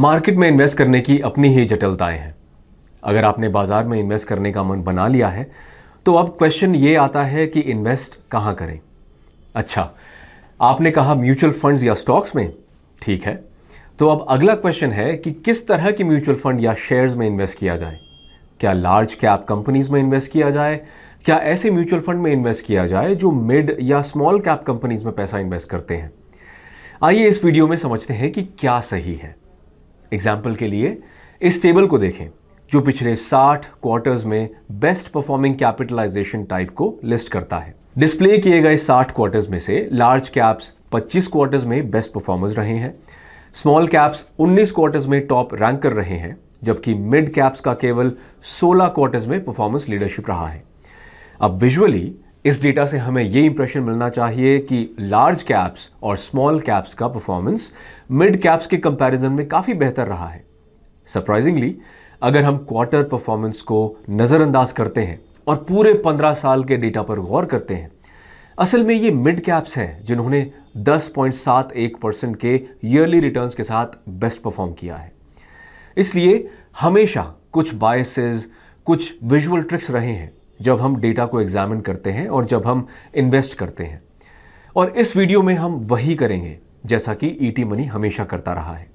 market में invest करने की अपनी ही जटिलताएं हैं अगर आपने बाज़ार में इन्वेस्ट करने का मन बना लिया है तो अब क्वेश्चन ये आता है कि इन्वेस्ट कहाँ करें अच्छा आपने कहा म्यूचुअल फंड्स या स्टॉक्स में ठीक है तो अब अगला क्वेश्चन है कि किस तरह के म्यूचुअल फंड या शेयर्स में इन्वेस्ट किया जाए क्या लार्ज कैप कंपनीज में इन्वेस्ट किया जाए क्या ऐसे म्यूचुअल फंड में इन्वेस्ट किया जाए जो मिड या स्मॉल कैप कंपनीज में पैसा इन्वेस्ट करते हैं आइए इस वीडियो में समझते हैं कि क्या सही है एग्जाम्पल के लिए इस टेबल को देखें जो पिछले 60 क्वार्टर्स में बेस्ट परफॉर्मिंग कैपिटलाइजेशन टाइप को लिस्ट करता है डिस्प्ले किए गए 60 क्वार्टर्स में से लार्ज कैप्स 25 क्वार्टर्स में बेस्ट परफॉर्मर्स रहे हैं स्मॉल कैप्स 19 क्वार्टर्स में टॉप रैंक कर रहे हैं जबकि मिड कैप्स का केवल 16 क्वार्टर्स में परफॉर्मेंस लीडरशिप रहा है अब विजुअली इस डेटा से हमें ये इंप्रेशन मिलना चाहिए कि लार्ज कैप्स और स्मॉल कैप्स का परफॉर्मेंस मिड कैप्स के कंपैरिजन में काफ़ी बेहतर रहा है सरप्राइजिंगली अगर हम क्वार्टर परफॉर्मेंस को नज़रअंदाज करते हैं और पूरे 15 साल के डेटा पर गौर करते हैं असल में ये मिड कैप्स हैं जिन्होंने 10.71 परसेंट के ईयरली रिटर्न्स के साथ बेस्ट परफॉर्म किया है इसलिए हमेशा कुछ बायसेस कुछ विजुअल ट्रिक्स रहे हैं जब हम डेटा को एग्जामिन करते हैं और जब हम इन्वेस्ट करते हैं और इस वीडियो में हम वही करेंगे जैसा कि ई e मनी हमेशा करता रहा है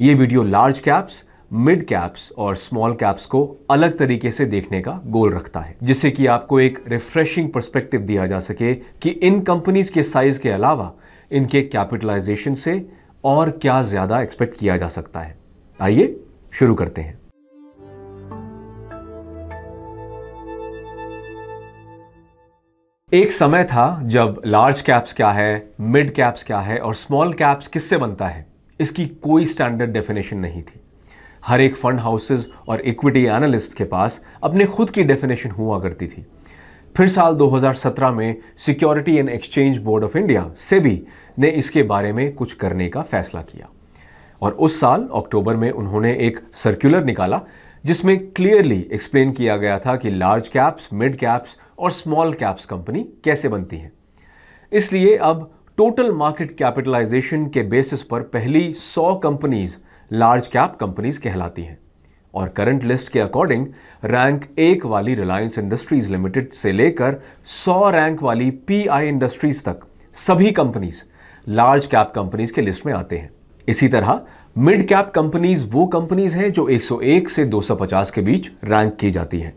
ये video large caps mid caps और स्मॉल कैप्स को अलग तरीके से देखने का गोल रखता है जिससे कि आपको एक रिफ्रेशिंग परस्पेक्टिव दिया जा सके कि इन कंपनीज के साइज के अलावा इनके कैपिटलाइजेशन से और क्या ज़्यादा एक्सपेक्ट किया जा सकता है आइए शुरू करते हैं एक समय था जब लार्ज कैप्स क्या है मिड कैप्स क्या है और स्मॉल कैप्स किससे बनता है इसकी कोई स्टैंडर्ड डेफिनेशन नहीं थी हर एक फंड हाउसेस और इक्विटी एनालिस्ट के पास अपने खुद की डेफिनेशन हुआ करती थी फिर साल 2017 में Security and Exchange Board of India SEBI ने इसके बारे में कुछ करने का फैसला किया और उस साल अक्टूबर में उन्होंने एक सर्कुलर निकाला जिसमें क्लियरली एक्सप्लेन किया गया था कि लार्ज कैप्स मिड कैप्स और स्मॉल कैप्स कंपनी कैसे बनती हैं इसलिए अब टोटल मार्केट कैपिटलाइजेशन के बेसिस पर पहली 100 कंपनीज लार्ज कैप कंपनीज कहलाती हैं और करंट लिस्ट के अकॉर्डिंग रैंक एक वाली रिलायंस इंडस्ट्रीज लिमिटेड से लेकर 100 रैंक वाली पीआई इंडस्ट्रीज तक सभी कंपनीज लार्ज कैप कंपनीज के लिस्ट में आते हैं इसी तरह मिड कैप कंपनीज वो कंपनीज हैं जो 101 से 250 के बीच रैंक की जाती हैं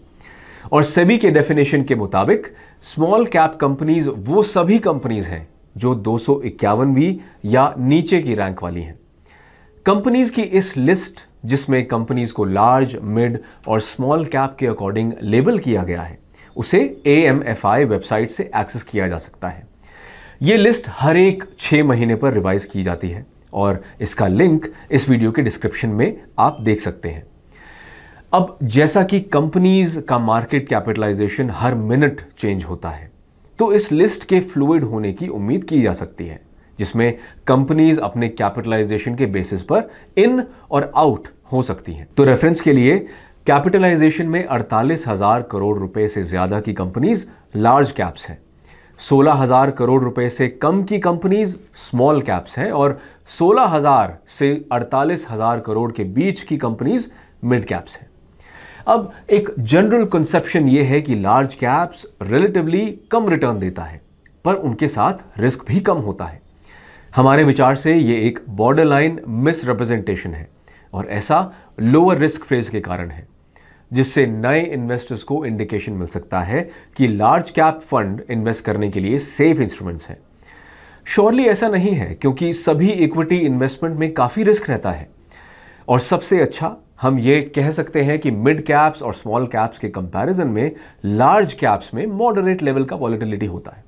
और सेबी के डेफिनेशन के मुताबिक स्मॉल कैप कंपनीज वो सभी कंपनीज हैं जो दो भी या नीचे की रैंक वाली हैं कंपनीज की इस लिस्ट जिसमें कंपनीज को लार्ज मिड और स्मॉल कैप के अकॉर्डिंग लेबल किया गया है उसे ए वेबसाइट से एक्सेस किया जा सकता है ये लिस्ट हर एक छः महीने पर रिवाइज की जाती है और इसका लिंक इस वीडियो के डिस्क्रिप्शन में आप देख सकते हैं अब जैसा कि कंपनीज का मार्केट कैपिटलाइजेशन हर मिनट चेंज होता है तो इस लिस्ट के फ्लूड होने की उम्मीद की जा सकती है जिसमें कंपनीज अपने कैपिटलाइजेशन के बेसिस पर इन और आउट हो सकती हैं तो रेफरेंस के लिए कैपिटलाइजेशन में अड़तालीस हजार करोड़ रुपए से ज्यादा की कंपनीज लार्ज कैप्स हैं सोलह हजार करोड़ रुपए से कम की कंपनीज स्मॉल कैप्स हैं और सोलह हजार से अड़तालीस हजार करोड़ के बीच की कंपनीज मिड कैप्स हैं अब एक जनरल कंसेप्शन ये है कि लार्ज कैप्स रिलेटिवली कम रिटर्न देता है पर उनके साथ रिस्क भी कम होता है हमारे विचार से ये एक बॉर्डर लाइन मिसरिप्रेजेंटेशन है और ऐसा लोअर रिस्क फेज के कारण है जिससे नए इन्वेस्टर्स को इंडिकेशन मिल सकता है कि लार्ज कैप फंड इन्वेस्ट करने के लिए सेफ इंस्ट्रूमेंट्स हैं श्योरली ऐसा नहीं है क्योंकि सभी इक्विटी इन्वेस्टमेंट में काफ़ी रिस्क रहता है और सबसे अच्छा हम ये कह सकते हैं कि मिड कैप्स और स्मॉल कैप्स के कंपैरिजन में लार्ज कैप्स में मॉडरेट लेवल का वॉलिटिलिटी होता है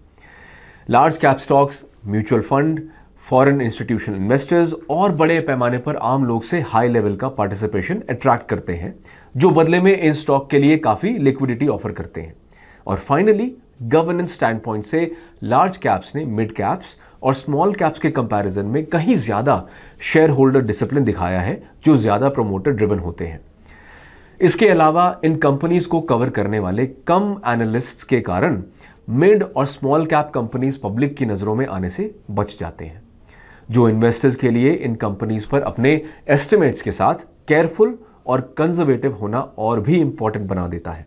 large cap stocks mutual fund foreign institution investors और बड़े पैमाने पर आम लोग से हाई लेवल का पार्टिसिपेशन अट्रैक्ट करते हैं जो बदले में इन स्टॉक के लिए काफ़ी लिक्विडिटी ऑफर करते हैं और फाइनली गवर्नेंस स्टैंड पॉइंट से लार्ज कैप्स ने मिड कैप्स और स्मॉल कैप्स के कंपैरिजन में कहीं ज़्यादा शेयर होल्डर डिसिप्लिन दिखाया है जो ज़्यादा प्रोमोटर ड्रिवन होते हैं इसके अलावा इन कंपनीज को कवर करने वाले कम एनालिस्ट्स के कारण मिड और स्मॉल कैप कंपनीज पब्लिक की नज़रों में आने से बच जाते हैं जो इन्वेस्टर्स के लिए इन कंपनीज पर अपने एस्टिमेट्स के साथ केयरफुल और कंजर्वेटिव होना और भी इंपॉर्टेंट बना देता है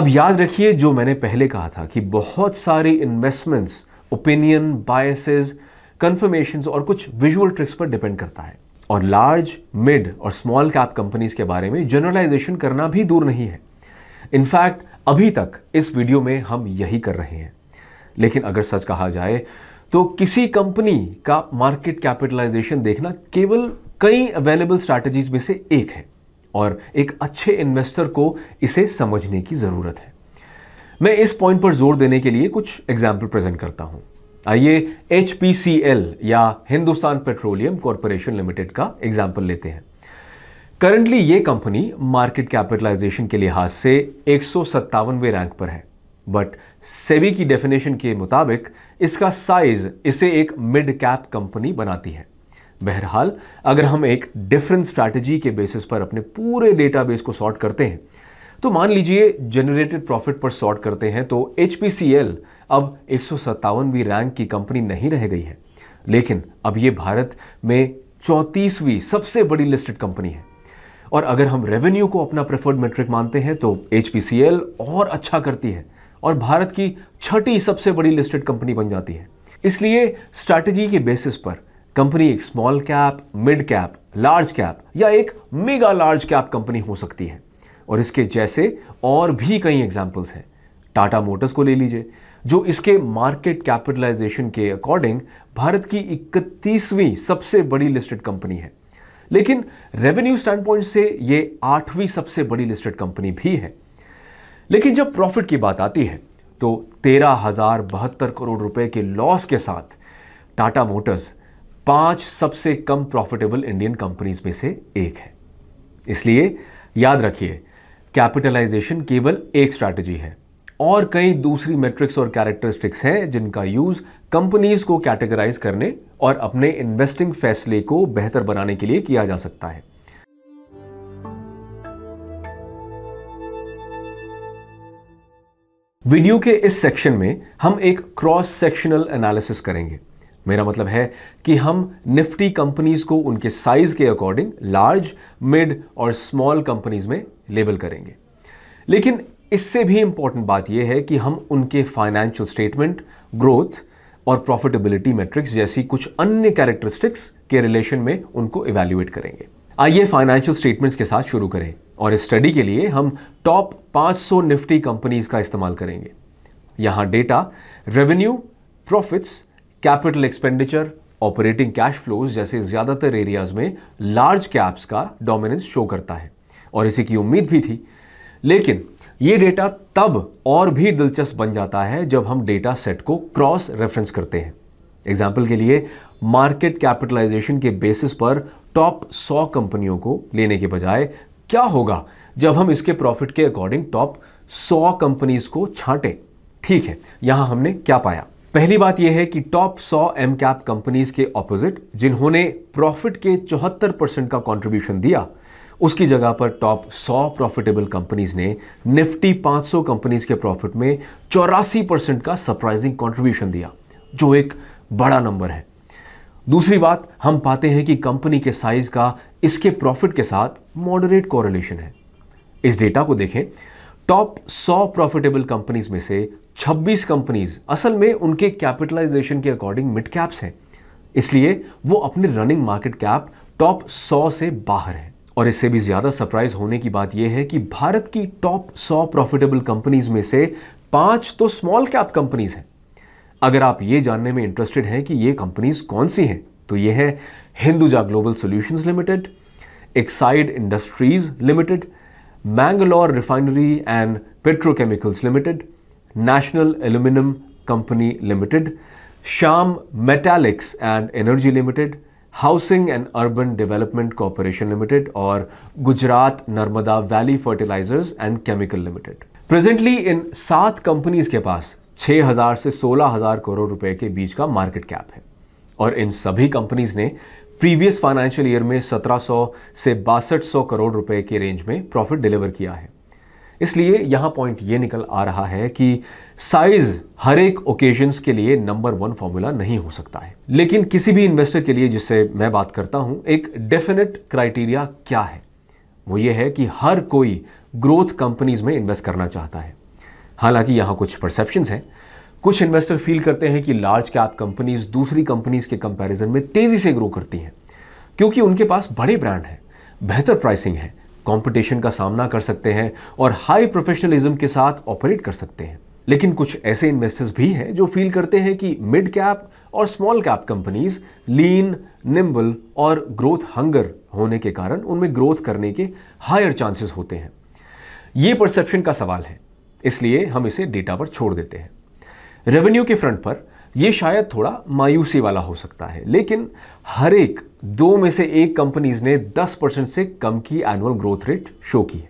अब याद रखिए जो मैंने पहले कहा था कि बहुत सारी इन्वेस्टमेंट्स ओपिनियन बायसेस कन्फर्मेशन और कुछ विजुअल ट्रिक्स पर डिपेंड करता है और लार्ज मिड और स्मॉल कैप कंपनीज के बारे में जनरलाइजेशन करना भी दूर नहीं है इनफैक्ट अभी तक इस वीडियो में हम यही कर रहे हैं लेकिन अगर सच कहा जाए तो किसी कंपनी का मार्केट कैपिटलाइजेशन देखना केवल कई अवेलेबल स्ट्रैटेजीज में से एक है और एक अच्छे इन्वेस्टर को इसे समझने की ज़रूरत है मैं इस पॉइंट पर जोर देने के लिए कुछ एग्जाम्पल प्रेजेंट करता हूं आइए एच या हिंदुस्तान पेट्रोलियम कॉरपोरेशन लिमिटेड का एग्जाम्पल लेते हैं करंटली ये कंपनी मार्केट कैपिटलाइजेशन के लिहाज से एक रैंक पर है बट सेबी की डेफिनेशन के मुताबिक इसका साइज इसे एक मिड कैप कंपनी बनाती है बहरहाल अगर हम एक डिफरेंट स्ट्रैटेजी के बेसिस पर अपने पूरे डेटाबेस को सॉर्ट करते हैं तो मान लीजिए जनरेटेड प्रॉफिट पर सॉर्ट करते हैं तो एच अब एक सौ रैंक की कंपनी नहीं रह गई है लेकिन अब ये भारत में चौंतीसवीं सबसे बड़ी लिस्टेड कंपनी है और अगर हम रेवेन्यू को अपना प्रेफर्ड मेट्रिक मानते हैं तो एच और अच्छा करती है और भारत की छठी सबसे बड़ी लिस्टेड कंपनी बन जाती है इसलिए स्ट्रैटेजी के बेसिस पर कंपनी एक small cap mid cap large cap या एक मेगा लार्ज कैप कंपनी हो सकती है और इसके जैसे और भी कई एग्जाम्पल्स हैं टाटा मोटर्स को ले लीजिए जो इसके मार्केट कैपिटलाइजेशन के अकॉर्डिंग भारत की इकतीसवीं सबसे बड़ी लिस्टेड कंपनी है लेकिन रेवेन्यू स्टैंड पॉइंट से ये आठवीं सबसे बड़ी लिस्टेड कंपनी भी है लेकिन जब प्रॉफिट की बात आती है तो तेरह हजार बहत्तर करोड़ रुपए के लॉस के साथ टाटा मोटर्स पांच सबसे कम प्रॉफिटेबल इंडियन कंपनीज में से एक है इसलिए याद रखिए कैपिटलाइजेशन केवल एक स्ट्रैटेजी है और कई दूसरी मेट्रिक्स और कैरेक्टरिस्टिक्स हैं जिनका यूज कंपनीज को कैटेगराइज करने और अपने इन्वेस्टिंग फैसले को बेहतर बनाने के लिए किया जा सकता है वीडियो के इस सेक्शन में हम एक क्रॉस सेक्शनल एनालिसिस करेंगे मेरा मतलब है कि हम निफ्टी कंपनीज को उनके साइज के अकॉर्डिंग लार्ज मिड और स्मॉल कंपनीज में लेबल करेंगे लेकिन इससे भी इंपॉर्टेंट बात यह है कि हम उनके फाइनेंशियल स्टेटमेंट ग्रोथ और प्रॉफिटेबिलिटी मैट्रिक्स जैसी कुछ अन्य कैरेक्टरिस्टिक्स के रिलेशन में उनको इवेल्युएट करेंगे आइए फाइनेंशियल स्टेटमेंट्स के साथ शुरू करें और इस स्टडी के लिए हम टॉप 500 निफ्टी कंपनीज का इस्तेमाल करेंगे यहां data revenue profits capital expenditure operating cash flows जैसे ज़्यादातर एरियाज में लार्ज कैप्स का डोमिनेंस शो करता है और इसी की उम्मीद भी थी लेकिन ये डेटा तब और भी दिलचस्प बन जाता है जब हम डेटा सेट को क्रॉस रेफरेंस करते हैं एग्जाम्पल के लिए मार्केट कैपिटलाइजेशन के बेसिस पर टॉप 100 कंपनियों को लेने के बजाय क्या होगा जब हम इसके प्रॉफिट के अकॉर्डिंग टॉप 100 कंपनीज को छांटे ठीक है यहां हमने क्या पाया पहली बात यह है कि टॉप 100 एम कैप कंपनीज के ऑपोजिट जिन्होंने प्रॉफिट के 74 परसेंट का कंट्रीब्यूशन दिया उसकी जगह पर टॉप 100 प्रॉफिटेबल कंपनीज ने निफ्टी 500 कंपनीज के प्रॉफिट में चौरासी परसेंट का सरप्राइजिंग कंट्रीब्यूशन दिया जो एक बड़ा नंबर है दूसरी बात हम पाते हैं कि कंपनी के साइज का इसके प्रॉफिट के साथ मॉडरेट कोरिलेशन है इस डेटा को देखें टॉप 100 प्रॉफिटेबल कंपनीज में से छब्बीस कंपनीज असल में उनके कैपिटलाइजेशन के अकॉर्डिंग मिड कैप्स हैं इसलिए वो अपने रनिंग मार्केट कैप टॉप 100 से बाहर है और इससे भी ज़्यादा सरप्राइज होने की बात यह है कि भारत की टॉप 100 प्रॉफिटेबल कंपनीज में से पांच तो स्मॉल कैप कंपनीज हैं अगर आप ये जानने में इंटरेस्टेड हैं कि ये कंपनीज कौन सी हैं तो ये है Hinduja Global Solutions Limited Exide Industries Limited Mangalore Refinery and Petrochemicals Limited National Aluminium Company Limited Shyam Metalics and Energy Limited Housing and Urban Development Corporation Limited और Gujarat Narmada Valley Fertilizers and Chemical Limited presently इन सात companies के पास 6000 से 16000 करोड़ रुपए के बीच का market cap है और इन सभी कंपनीज ने प्रीवियस फाइनेंशियल ईयर में 1700 से बासठ करोड़ रुपए के रेंज में प्रॉफिट डिलीवर किया है इसलिए यहां पॉइंट ये निकल आ रहा है कि साइज हर एक ओकेजन्स के लिए नंबर वन फॉर्मूला नहीं हो सकता है लेकिन किसी भी इन्वेस्टर के लिए जिससे मैं बात करता हूं एक डेफिनेट क्राइटेरिया क्या है वो ये है कि हर कोई ग्रोथ कंपनीज में इन्वेस्ट करना चाहता है हालांकि यहाँ कुछ परसेप्शंस हैं कुछ इन्वेस्टर फील करते हैं कि लार्ज कैप कंपनीज दूसरी कंपनीज के कंपैरिजन में तेज़ी से ग्रो करती हैं क्योंकि उनके पास बड़े ब्रांड हैं बेहतर प्राइसिंग है कंपटीशन का सामना कर सकते हैं और हाई प्रोफेशनलिज्म के साथ ऑपरेट कर सकते हैं लेकिन कुछ ऐसे इन्वेस्टर्स भी हैं जो फील करते हैं कि मिड कैप और small cap companies lean nimble और ग्रोथ हंगर होने के कारण उनमें ग्रोथ करने के हायर चांसेस होते हैं ये परसेप्शन का सवाल है इसलिए हम इसे डेटा पर छोड़ देते हैं रेवेन्यू के फ्रंट पर ये शायद थोड़ा मायूसी वाला हो सकता है लेकिन हर एक दो में से एक कंपनीज ने 10 परसेंट से कम की एनुअल ग्रोथ रेट शो की है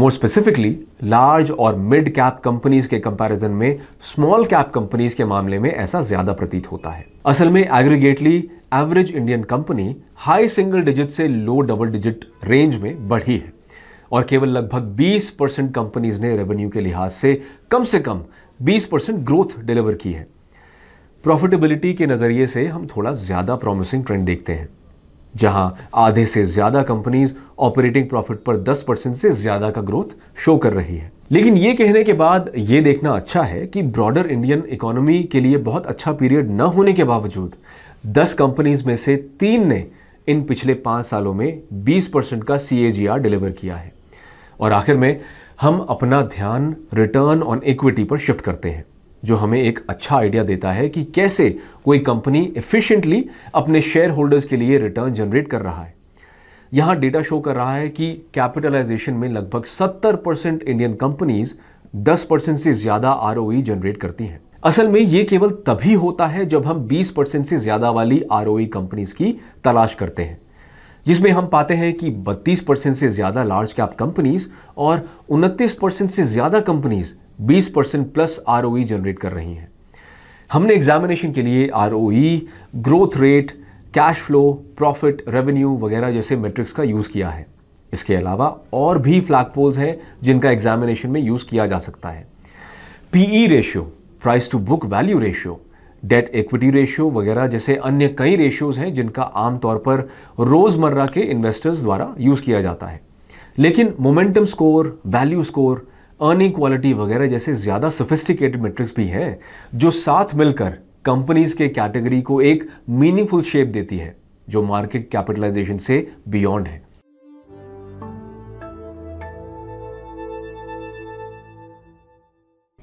मोर स्पेसिफिकली लार्ज और मिड कैप कंपनीज के कंपैरिजन में स्मॉल कैप कंपनीज के मामले में ऐसा ज्यादा प्रतीत होता है असल में aggregately average Indian company high single digit से लो डबल डिजिट रेंज में बढ़ी है और केवल लगभग 20 परसेंट कंपनीज ने रेवेन्यू के लिहाज से कम से कम 20 परसेंट ग्रोथ डिलीवर की है प्रॉफिटेबिलिटी के नज़रिए से हम थोड़ा ज़्यादा प्रॉमिसिंग ट्रेंड देखते हैं जहां आधे से ज़्यादा कंपनीज ऑपरेटिंग प्रॉफिट पर 10 परसेंट से ज़्यादा का ग्रोथ शो कर रही है लेकिन ये कहने के बाद ये देखना अच्छा है कि ब्रॉडर इंडियन इकोनॉमी के लिए बहुत अच्छा पीरियड न होने के बावजूद 10 कंपनीज में से तीन ने इन पिछले पाँच सालों में 20 परसेंट का सी डिलीवर किया है और आखिर में हम अपना ध्यान रिटर्न ऑन इक्विटी पर शिफ्ट करते हैं जो हमें एक अच्छा आइडिया देता है कि कैसे कोई कंपनी एफिशिएंटली अपने शेयर होल्डर्स के लिए रिटर्न जनरेट कर रहा है यहां डेटा शो कर रहा है कि कैपिटलाइजेशन में लगभग 70 परसेंट इंडियन कंपनीज 10 परसेंट से ज़्यादा आर जनरेट करती हैं असल में ये केवल तभी होता है जब हम 20 परसेंट से ज़्यादा वाली आर कंपनीज e की तलाश करते हैं जिसमें हम पाते हैं कि 32 परसेंट से ज़्यादा लार्ज कैप कंपनीज और 29 परसेंट से ज़्यादा companies 20 percent plus R generate कर रही हैं हमने एग्जामिनेशन के लिए R growth rate cash flow profit revenue वगैरह जैसे मेट्रिक्स का यूज़ किया है इसके अलावा और भी फ्लैग पोल्स हैं जिनका एग्जामिनेशन में यूज़ किया जा सकता है PE ratio price to book value ratio debt equity ratio वगैरह जैसे अन्य कई रेशियोज़ हैं जिनका आमतौर पर रोज़मर्रा के इन्वेस्टर्स द्वारा यूज़ किया जाता है लेकिन momentum score value score inequality वगैरह जैसे ज़्यादा सोफिस्टिकेटेड मेट्रिक्स भी हैं जो साथ मिलकर कंपनीज के कैटेगरी को एक मीनिंगफुल शेप देती है जो मार्केट कैपिटलाइजेशन से बियॉन्ड है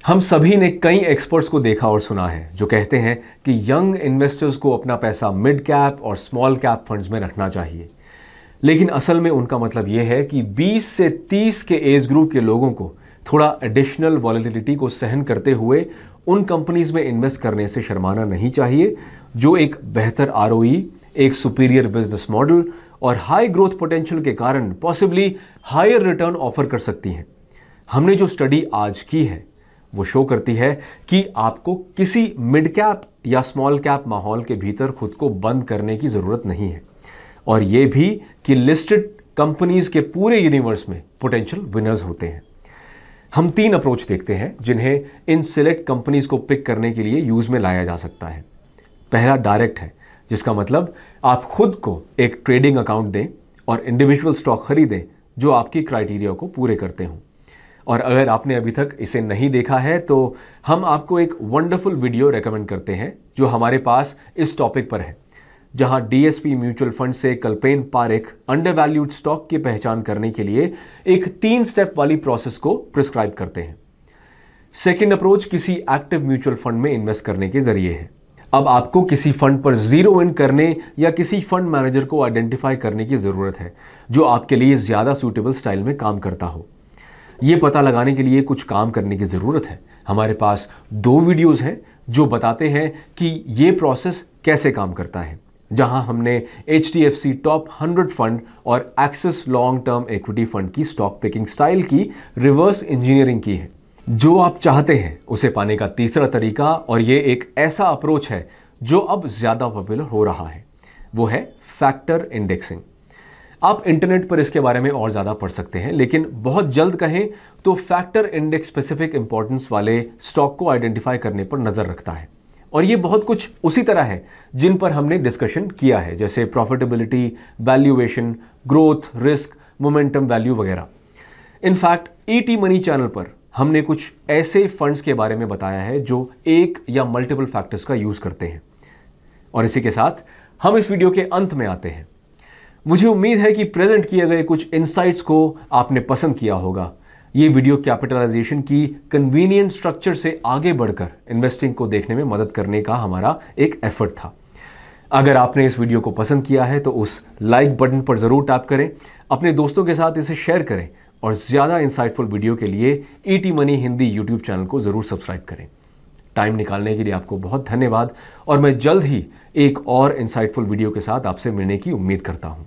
हम सभी ने कई एक्सपर्ट्स को देखा और सुना है जो कहते हैं कि यंग इन्वेस्टर्स को अपना पैसा मिड कैप और स्मॉल कैप फंड्स में रखना चाहिए लेकिन असल में उनका मतलब यह है कि 20 से 30 के एज ग्रुप के लोगों को थोड़ा एडिशनल वॉलिटिलिटी को सहन करते हुए उन कंपनीज में इन्वेस्ट करने से शर्माना नहीं चाहिए जो एक बेहतर आर e, एक सुपीरियर बिजनेस मॉडल और हाई ग्रोथ पोटेंशियल के कारण पॉसिबली हायर रिटर्न ऑफर कर सकती हैं हमने जो स्टडी आज की है वो शो करती है कि आपको किसी मिड कैप या स्मॉल कैप माहौल के भीतर खुद को बंद करने की ज़रूरत नहीं है और ये भी कि लिस्टेड कंपनीज के पूरे यूनिवर्स में पोटेंशियल विनर्स होते हैं हम तीन अप्रोच देखते हैं जिन्हें इन सिलेक्ट कंपनीज को पिक करने के लिए यूज़ में लाया जा सकता है पहला डायरेक्ट है जिसका मतलब आप खुद को एक ट्रेडिंग अकाउंट दें और इंडिविजुअल स्टॉक खरीदें जो आपकी क्राइटेरिया को पूरे करते हों और अगर आपने अभी तक इसे नहीं देखा है तो हम आपको एक वंडरफुल वीडियो रेकमेंड करते हैं जो हमारे पास इस टॉपिक पर है जहां डीएसपी म्यूचुअल फंड से कल्पेन पारेख अंडरवैल्यूड स्टॉक की पहचान करने के लिए एक तीन स्टेप वाली प्रोसेस को प्रिस्क्राइब करते हैं सेकेंड अप्रोच किसी एक्टिव म्यूचुअल फंड में इन्वेस्ट करने के जरिए है अब आपको किसी फंड पर जीरो इन करने या किसी फंड मैनेजर को आइडेंटिफाई करने की ज़रूरत है जो आपके लिए ज़्यादा सूटेबल स्टाइल में काम करता हो यह पता लगाने के लिए कुछ काम करने की ज़रूरत है हमारे पास दो वीडियोज़ हैं जो बताते हैं कि ये प्रोसेस कैसे काम करता है जहां हमने H D F C top hundred fund और Axis long term equity fund की स्टॉक पिकिंग स्टाइल की रिवर्स इंजीनियरिंग की है जो आप चाहते हैं उसे पाने का तीसरा तरीका और ये एक ऐसा अप्रोच है जो अब ज़्यादा पॉपुलर हो रहा है वो है फैक्टर इंडेक्सिंग आप इंटरनेट पर इसके बारे में और ज़्यादा पढ़ सकते हैं लेकिन बहुत जल्द कहें तो फैक्टर इंडेक्स स्पेसिफिक इंपॉर्टेंस वाले स्टॉक को आइडेंटिफाई करने पर नज़र रखता है और ये बहुत कुछ उसी तरह है जिन पर हमने डिस्कशन किया है जैसे profitability valuation growth risk momentum value वगैरह in fact E T money channel पर हमने कुछ ऐसे फंड्स के बारे में बताया है जो एक या मल्टीपल फैक्टर्स का यूज़ करते हैं और इसी के साथ हम इस वीडियो के अंत में आते हैं मुझे उम्मीद है कि प्रेजेंट किए गए कुछ इनसाइट्स को आपने पसंद किया होगा ये वीडियो कैपिटलाइजेशन की कन्वीनियंट स्ट्रक्चर से आगे बढ़कर इन्वेस्टिंग को देखने में मदद करने का हमारा एक एफर्ट था अगर आपने इस वीडियो को पसंद किया है तो उस लाइक बटन पर ज़रूर टैप करें अपने दोस्तों के साथ इसे शेयर करें और ज़्यादा इंसाइटफुल वीडियो के लिए E T money Hindi YouTube channel को ज़रूर सब्सक्राइब करें टाइम निकालने के लिए आपको बहुत धन्यवाद और मैं जल्द ही एक और इंसाइटफुल वीडियो के साथ आपसे मिलने की उम्मीद करता हूँ